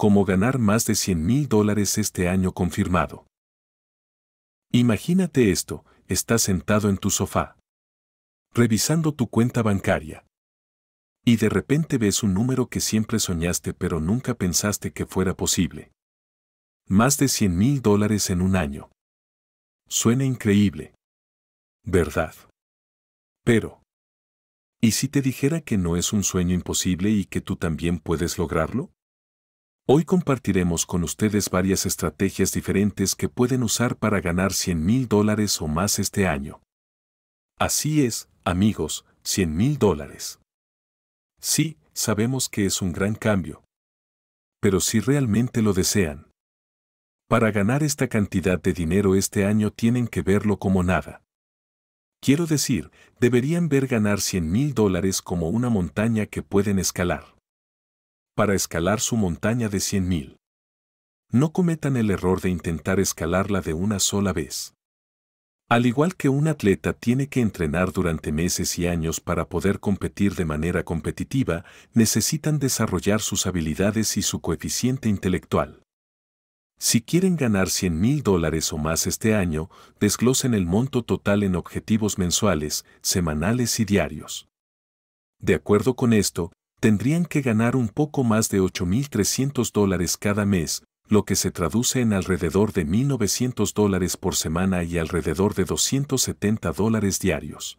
Cómo ganar más de 100 mil dólares este año confirmado. Imagínate esto, estás sentado en tu sofá, revisando tu cuenta bancaria. Y de repente ves un número que siempre soñaste pero nunca pensaste que fuera posible. Más de 100 mil dólares en un año. Suena increíble. ¿Verdad? Pero, ¿y si te dijera que no es un sueño imposible y que tú también puedes lograrlo? Hoy compartiremos con ustedes varias estrategias diferentes que pueden usar para ganar 100 mil dólares o más este año. Así es, amigos, 100 mil dólares. Sí, sabemos que es un gran cambio. Pero si realmente lo desean. Para ganar esta cantidad de dinero este año tienen que verlo como nada. Quiero decir, deberían ver ganar 100 mil dólares como una montaña que pueden escalar para escalar su montaña de 100.000. No cometan el error de intentar escalarla de una sola vez. Al igual que un atleta tiene que entrenar durante meses y años para poder competir de manera competitiva, necesitan desarrollar sus habilidades y su coeficiente intelectual. Si quieren ganar 100,000 mil dólares o más este año, desglosen el monto total en objetivos mensuales, semanales y diarios. De acuerdo con esto, tendrían que ganar un poco más de 8.300 dólares cada mes, lo que se traduce en alrededor de 1.900 dólares por semana y alrededor de 270 dólares diarios.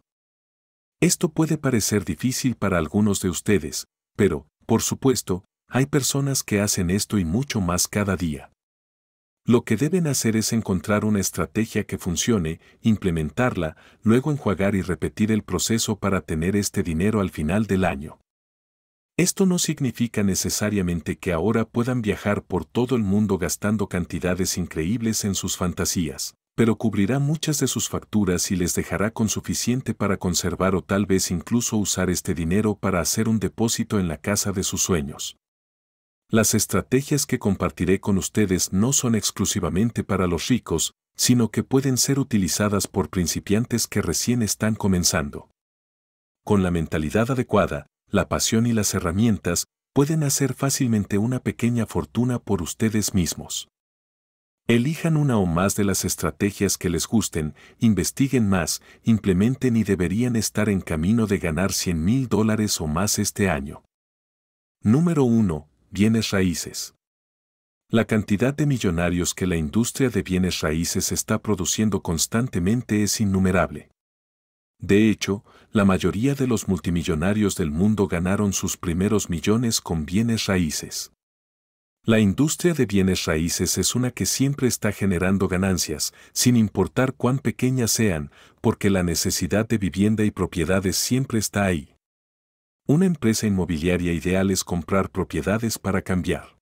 Esto puede parecer difícil para algunos de ustedes, pero, por supuesto, hay personas que hacen esto y mucho más cada día. Lo que deben hacer es encontrar una estrategia que funcione, implementarla, luego enjuagar y repetir el proceso para tener este dinero al final del año. Esto no significa necesariamente que ahora puedan viajar por todo el mundo gastando cantidades increíbles en sus fantasías, pero cubrirá muchas de sus facturas y les dejará con suficiente para conservar o tal vez incluso usar este dinero para hacer un depósito en la casa de sus sueños. Las estrategias que compartiré con ustedes no son exclusivamente para los ricos, sino que pueden ser utilizadas por principiantes que recién están comenzando. Con la mentalidad adecuada, la pasión y las herramientas pueden hacer fácilmente una pequeña fortuna por ustedes mismos. Elijan una o más de las estrategias que les gusten, investiguen más, implementen y deberían estar en camino de ganar 100 mil dólares o más este año. Número 1. Bienes raíces. La cantidad de millonarios que la industria de bienes raíces está produciendo constantemente es innumerable. De hecho, la mayoría de los multimillonarios del mundo ganaron sus primeros millones con bienes raíces. La industria de bienes raíces es una que siempre está generando ganancias, sin importar cuán pequeñas sean, porque la necesidad de vivienda y propiedades siempre está ahí. Una empresa inmobiliaria ideal es comprar propiedades para cambiar.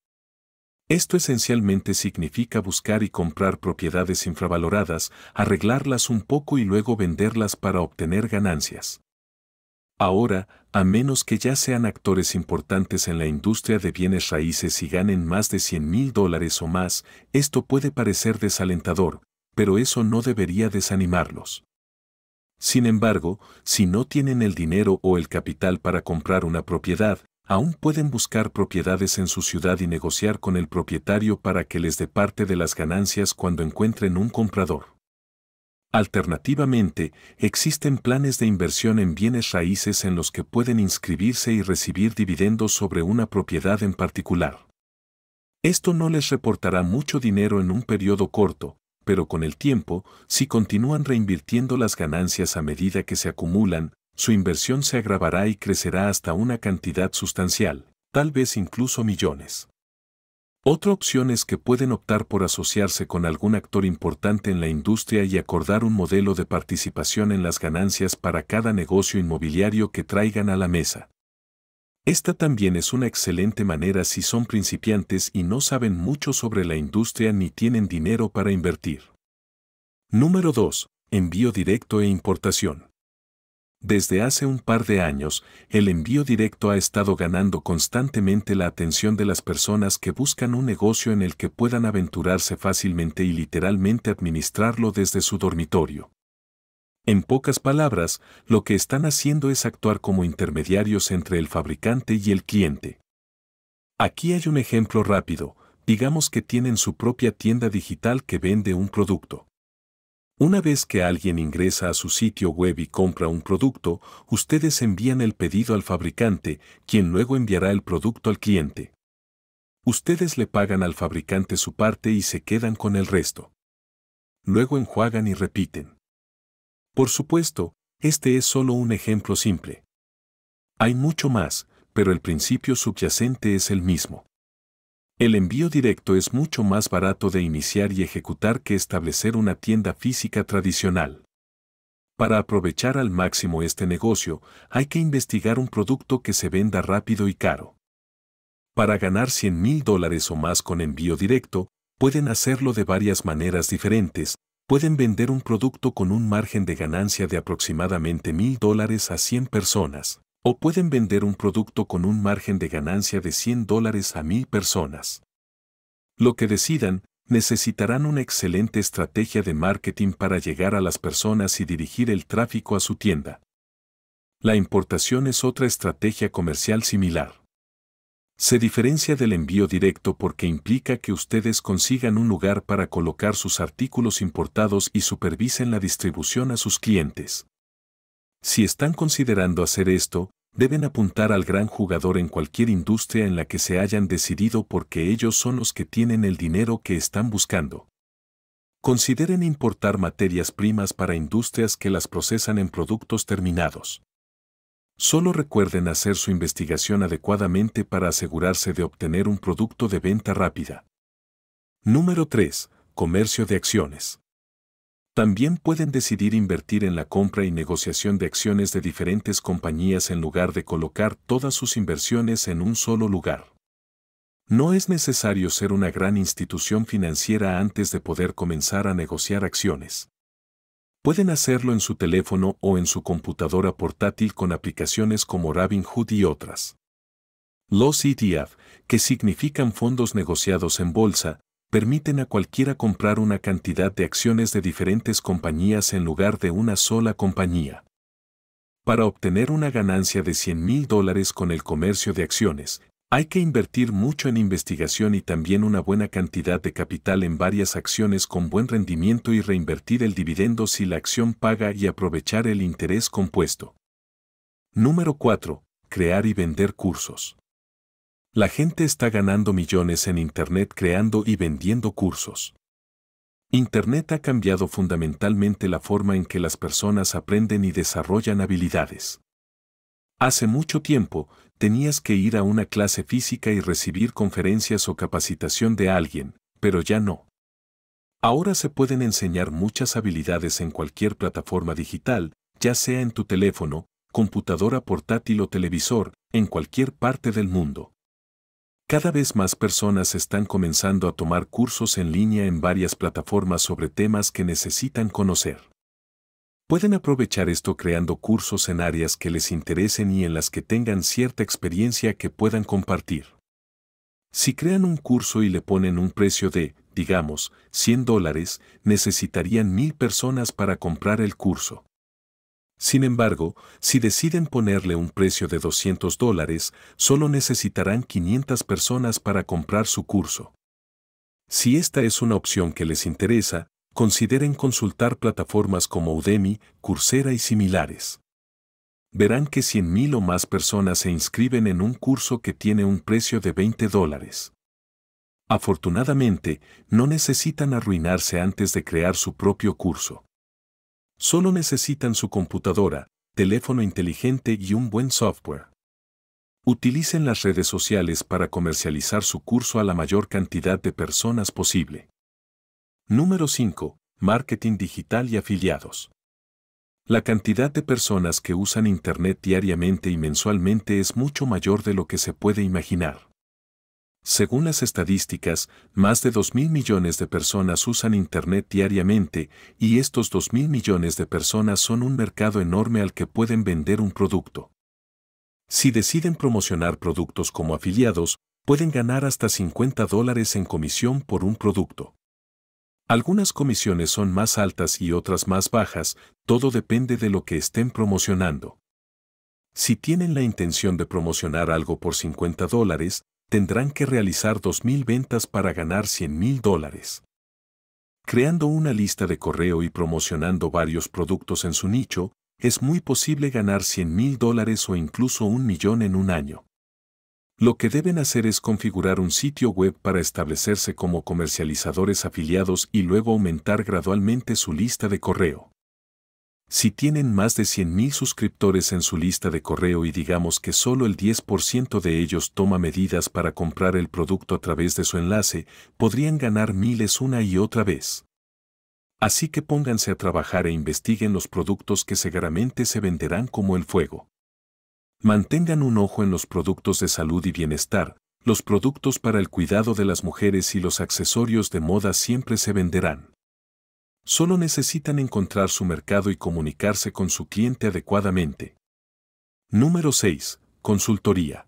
Esto esencialmente significa buscar y comprar propiedades infravaloradas, arreglarlas un poco y luego venderlas para obtener ganancias. Ahora, a menos que ya sean actores importantes en la industria de bienes raíces y ganen más de 100 mil dólares o más, esto puede parecer desalentador, pero eso no debería desanimarlos. Sin embargo, si no tienen el dinero o el capital para comprar una propiedad, aún pueden buscar propiedades en su ciudad y negociar con el propietario para que les dé parte de las ganancias cuando encuentren un comprador. Alternativamente, existen planes de inversión en bienes raíces en los que pueden inscribirse y recibir dividendos sobre una propiedad en particular. Esto no les reportará mucho dinero en un periodo corto, pero con el tiempo, si continúan reinvirtiendo las ganancias a medida que se acumulan, su inversión se agravará y crecerá hasta una cantidad sustancial, tal vez incluso millones. Otra opción es que pueden optar por asociarse con algún actor importante en la industria y acordar un modelo de participación en las ganancias para cada negocio inmobiliario que traigan a la mesa. Esta también es una excelente manera si son principiantes y no saben mucho sobre la industria ni tienen dinero para invertir. Número 2. Envío directo e importación. Desde hace un par de años, el envío directo ha estado ganando constantemente la atención de las personas que buscan un negocio en el que puedan aventurarse fácilmente y literalmente administrarlo desde su dormitorio. En pocas palabras, lo que están haciendo es actuar como intermediarios entre el fabricante y el cliente. Aquí hay un ejemplo rápido, digamos que tienen su propia tienda digital que vende un producto. Una vez que alguien ingresa a su sitio web y compra un producto, ustedes envían el pedido al fabricante, quien luego enviará el producto al cliente. Ustedes le pagan al fabricante su parte y se quedan con el resto. Luego enjuagan y repiten. Por supuesto, este es solo un ejemplo simple. Hay mucho más, pero el principio subyacente es el mismo. El envío directo es mucho más barato de iniciar y ejecutar que establecer una tienda física tradicional. Para aprovechar al máximo este negocio, hay que investigar un producto que se venda rápido y caro. Para ganar 100 mil dólares o más con envío directo, pueden hacerlo de varias maneras diferentes. Pueden vender un producto con un margen de ganancia de aproximadamente mil dólares a 100 personas. O pueden vender un producto con un margen de ganancia de 100 dólares a 1000 personas. Lo que decidan, necesitarán una excelente estrategia de marketing para llegar a las personas y dirigir el tráfico a su tienda. La importación es otra estrategia comercial similar. Se diferencia del envío directo porque implica que ustedes consigan un lugar para colocar sus artículos importados y supervisen la distribución a sus clientes. Si están considerando hacer esto, deben apuntar al gran jugador en cualquier industria en la que se hayan decidido porque ellos son los que tienen el dinero que están buscando. Consideren importar materias primas para industrias que las procesan en productos terminados. Solo recuerden hacer su investigación adecuadamente para asegurarse de obtener un producto de venta rápida. Número 3. Comercio de acciones. También pueden decidir invertir en la compra y negociación de acciones de diferentes compañías en lugar de colocar todas sus inversiones en un solo lugar. No es necesario ser una gran institución financiera antes de poder comenzar a negociar acciones. Pueden hacerlo en su teléfono o en su computadora portátil con aplicaciones como Robinhood y otras. Los ETF, que significan fondos negociados en bolsa, permiten a cualquiera comprar una cantidad de acciones de diferentes compañías en lugar de una sola compañía. Para obtener una ganancia de 100 mil dólares con el comercio de acciones, hay que invertir mucho en investigación y también una buena cantidad de capital en varias acciones con buen rendimiento y reinvertir el dividendo si la acción paga y aprovechar el interés compuesto. Número 4. Crear y vender cursos. La gente está ganando millones en Internet creando y vendiendo cursos. Internet ha cambiado fundamentalmente la forma en que las personas aprenden y desarrollan habilidades. Hace mucho tiempo, tenías que ir a una clase física y recibir conferencias o capacitación de alguien, pero ya no. Ahora se pueden enseñar muchas habilidades en cualquier plataforma digital, ya sea en tu teléfono, computadora portátil o televisor, en cualquier parte del mundo. Cada vez más personas están comenzando a tomar cursos en línea en varias plataformas sobre temas que necesitan conocer. Pueden aprovechar esto creando cursos en áreas que les interesen y en las que tengan cierta experiencia que puedan compartir. Si crean un curso y le ponen un precio de, digamos, 100 dólares, necesitarían mil personas para comprar el curso. Sin embargo, si deciden ponerle un precio de 200 dólares, solo necesitarán 500 personas para comprar su curso. Si esta es una opción que les interesa, consideren consultar plataformas como Udemy, Coursera y similares. Verán que 100.000 o más personas se inscriben en un curso que tiene un precio de 20 dólares. Afortunadamente, no necesitan arruinarse antes de crear su propio curso. Solo necesitan su computadora, teléfono inteligente y un buen software. Utilicen las redes sociales para comercializar su curso a la mayor cantidad de personas posible. Número 5. Marketing digital y afiliados. La cantidad de personas que usan Internet diariamente y mensualmente es mucho mayor de lo que se puede imaginar. Según las estadísticas, más de 2.000 millones de personas usan Internet diariamente y estos 2.000 millones de personas son un mercado enorme al que pueden vender un producto. Si deciden promocionar productos como afiliados, pueden ganar hasta 50 dólares en comisión por un producto. Algunas comisiones son más altas y otras más bajas, todo depende de lo que estén promocionando. Si tienen la intención de promocionar algo por 50 dólares, tendrán que realizar 2.000 ventas para ganar 100.000 dólares. Creando una lista de correo y promocionando varios productos en su nicho, es muy posible ganar 100.000 dólares o incluso un millón en un año. Lo que deben hacer es configurar un sitio web para establecerse como comercializadores afiliados y luego aumentar gradualmente su lista de correo. Si tienen más de 100.000 suscriptores en su lista de correo y digamos que solo el 10% de ellos toma medidas para comprar el producto a través de su enlace, podrían ganar miles una y otra vez. Así que pónganse a trabajar e investiguen los productos que seguramente se venderán como el fuego. Mantengan un ojo en los productos de salud y bienestar, los productos para el cuidado de las mujeres y los accesorios de moda siempre se venderán. Solo necesitan encontrar su mercado y comunicarse con su cliente adecuadamente. Número 6. Consultoría.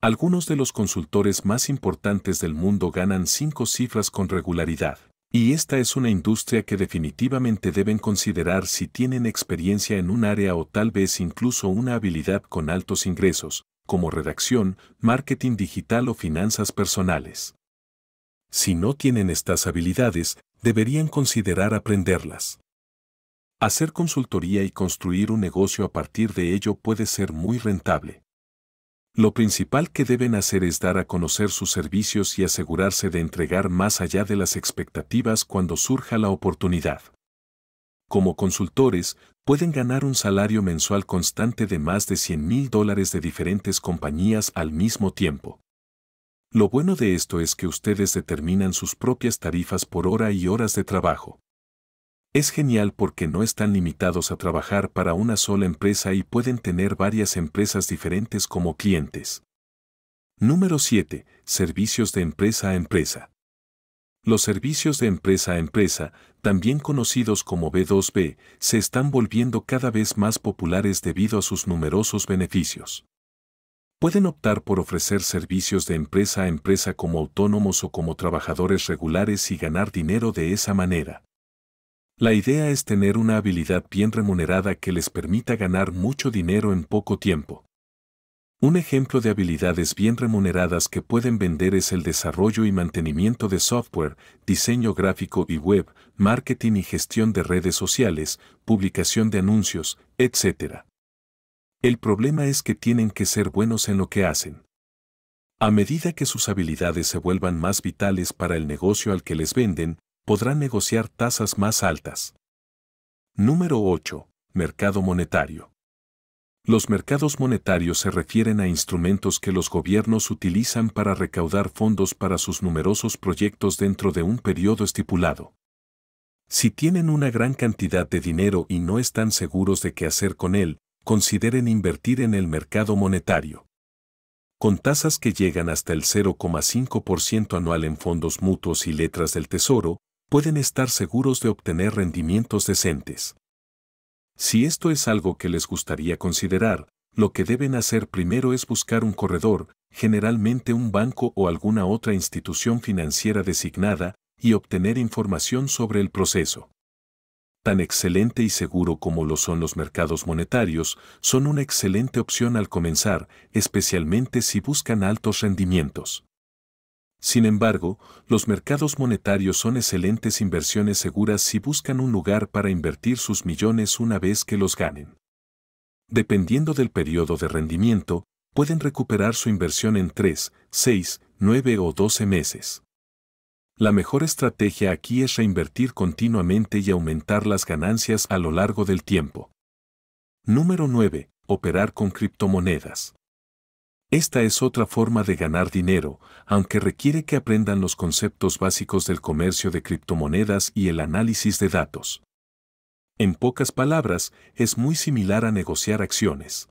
Algunos de los consultores más importantes del mundo ganan cinco cifras con regularidad, y esta es una industria que definitivamente deben considerar si tienen experiencia en un área o tal vez incluso una habilidad con altos ingresos, como redacción, marketing digital o finanzas personales. Si no tienen estas habilidades, deberían considerar aprenderlas. Hacer consultoría y construir un negocio a partir de ello puede ser muy rentable. Lo principal que deben hacer es dar a conocer sus servicios y asegurarse de entregar más allá de las expectativas cuando surja la oportunidad. Como consultores, pueden ganar un salario mensual constante de más de 100 mil dólares de diferentes compañías al mismo tiempo. Lo bueno de esto es que ustedes determinan sus propias tarifas por hora y horas de trabajo. Es genial porque no están limitados a trabajar para una sola empresa y pueden tener varias empresas diferentes como clientes. Número 7. Servicios de empresa a empresa. Los servicios de empresa a empresa, también conocidos como B2B, se están volviendo cada vez más populares debido a sus numerosos beneficios pueden optar por ofrecer servicios de empresa a empresa como autónomos o como trabajadores regulares y ganar dinero de esa manera. La idea es tener una habilidad bien remunerada que les permita ganar mucho dinero en poco tiempo. Un ejemplo de habilidades bien remuneradas que pueden vender es el desarrollo y mantenimiento de software, diseño gráfico y web, marketing y gestión de redes sociales, publicación de anuncios, etc. El problema es que tienen que ser buenos en lo que hacen. A medida que sus habilidades se vuelvan más vitales para el negocio al que les venden, podrán negociar tasas más altas. Número 8. Mercado monetario. Los mercados monetarios se refieren a instrumentos que los gobiernos utilizan para recaudar fondos para sus numerosos proyectos dentro de un periodo estipulado. Si tienen una gran cantidad de dinero y no están seguros de qué hacer con él, consideren invertir en el mercado monetario. Con tasas que llegan hasta el 0,5% anual en fondos mutuos y letras del tesoro, pueden estar seguros de obtener rendimientos decentes. Si esto es algo que les gustaría considerar, lo que deben hacer primero es buscar un corredor, generalmente un banco o alguna otra institución financiera designada, y obtener información sobre el proceso tan excelente y seguro como lo son los mercados monetarios, son una excelente opción al comenzar, especialmente si buscan altos rendimientos. Sin embargo, los mercados monetarios son excelentes inversiones seguras si buscan un lugar para invertir sus millones una vez que los ganen. Dependiendo del periodo de rendimiento, pueden recuperar su inversión en 3, 6, 9 o 12 meses. La mejor estrategia aquí es reinvertir continuamente y aumentar las ganancias a lo largo del tiempo. Número 9. Operar con criptomonedas. Esta es otra forma de ganar dinero, aunque requiere que aprendan los conceptos básicos del comercio de criptomonedas y el análisis de datos. En pocas palabras, es muy similar a negociar acciones.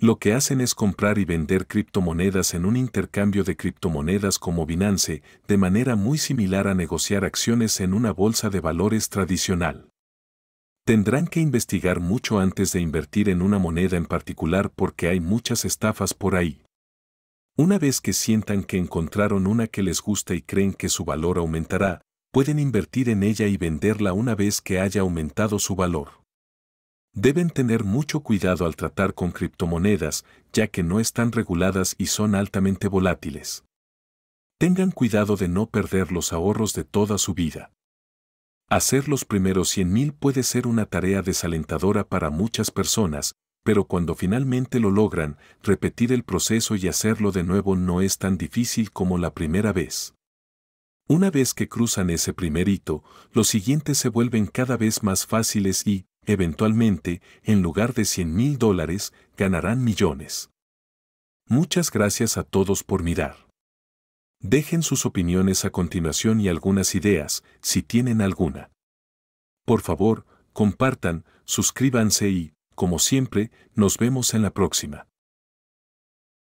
Lo que hacen es comprar y vender criptomonedas en un intercambio de criptomonedas como Binance, de manera muy similar a negociar acciones en una bolsa de valores tradicional. Tendrán que investigar mucho antes de invertir en una moneda en particular porque hay muchas estafas por ahí. Una vez que sientan que encontraron una que les gusta y creen que su valor aumentará, pueden invertir en ella y venderla una vez que haya aumentado su valor deben tener mucho cuidado al tratar con criptomonedas, ya que no están reguladas y son altamente volátiles. Tengan cuidado de no perder los ahorros de toda su vida. Hacer los primeros 100,000 puede ser una tarea desalentadora para muchas personas, pero cuando finalmente lo logran, repetir el proceso y hacerlo de nuevo no es tan difícil como la primera vez. Una vez que cruzan ese primer hito, los siguientes se vuelven cada vez más fáciles y, eventualmente, en lugar de 100 mil dólares, ganarán millones. Muchas gracias a todos por mirar. Dejen sus opiniones a continuación y algunas ideas, si tienen alguna. Por favor, compartan, suscríbanse y, como siempre, nos vemos en la próxima.